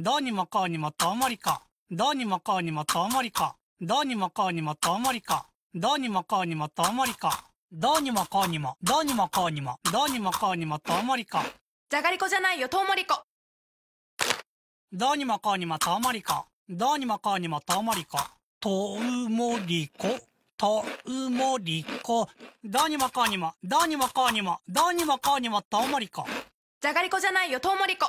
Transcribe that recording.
どうにもこうにもともりか。どうにもこうにもともりか。どうにもこうにもともりか。どうにもこうにもともりか。どうにもこうにも、どうにもこうにも、どうにもこうにもともりか。じゃがりこじゃないよ、とうもりこ。どうにもこうにもとうもりこ。どうにもこうにもとうもりこ。とうもりこ。とうもりこ。どうにもこうにも、どうにもこうにも、どうにもこうにもとうもりこ。じゃがりこじゃないよ、とうもりこ。